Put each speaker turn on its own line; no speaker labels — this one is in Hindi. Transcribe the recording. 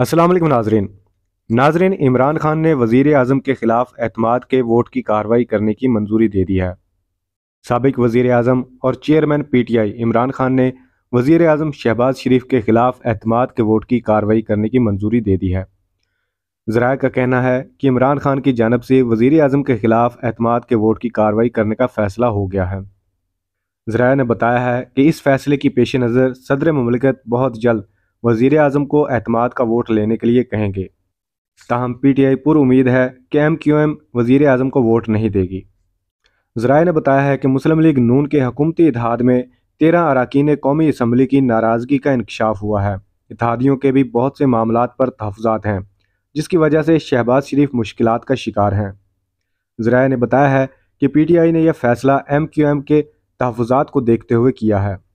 असलम नाजरीन नाजरीन इमरान खान ने वजीर अजम के खिलाफ एतमाद के वोट की कार्रवाई करने की मंजूरी दे दी है सबक वजीर अजम और chairman P T I Imran Khan ने वजीर अजम शहबाज शरीफ के खिलाफ एतमाद के वोट की कार्रवाई करने की मंजूरी दे दी है जराए का कहना है कि इमरान खान की जानब से वजीर अजम के खिलाफ एतमाद के वोट की कार्रवाई करने का फैसला हो गया है जराए ने बताया है कि इस फैसले की पेश नज़र सदर ममलिकत बहुत जल्द वजीर अजम को अहतमाद का वोट लेने के लिए कहेंगे ताहम पी टी आई पुर उम्मीद है कि एम क्यू एम वजीर अजम को वोट नहीं देगी जराए ने बताया है कि मुस्लिम लीग नून के हकूमती इतिहाद में तेरह अरकान कौमी इसम्बली की नाराज़गी का इंकशाफ हुआ है इतिहादियों के भी बहुत से मामला पर तहफात हैं जिसकी वजह से शहबाज शरीफ मुश्किल का शिकार हैं जराए ने बताया है कि पी टी आई ने यह फैसला एम क्यू एम के तहफात को देखते हुए किया
है